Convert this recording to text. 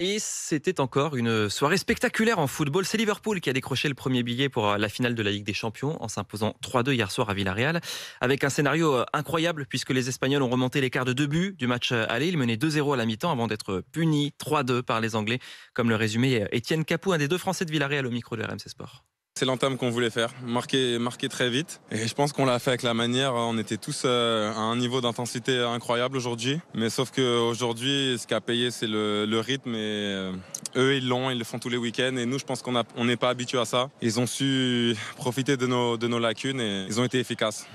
Et c'était encore une soirée spectaculaire en football. C'est Liverpool qui a décroché le premier billet pour euh, la finale de la Ligue des Champions en s'imposant 3-2 hier soir à Villarreal. Avec un scénario euh, incroyable puisque les Espagnols ont remonté l'écart de deux buts du match euh, aller. Ils menaient 2-0 à la mi-temps avant d'être punis 3-2 par les Anglais, comme le résumait Étienne Capou, un des deux Français de Villarreal au micro de RMC Sport. C'est l'entame qu'on voulait faire, marquer, marquer très vite. Et je pense qu'on l'a fait avec la manière. Hein. On était tous euh, à un niveau d'intensité incroyable aujourd'hui. Mais sauf qu'aujourd'hui, ce qui a payé, c'est le, rythme. Et euh, eux, ils l'ont, ils le font tous les week-ends. Et nous, je pense qu'on n'est pas habitué à ça. Ils ont su profiter de nos lacunes et ils ont été efficaces.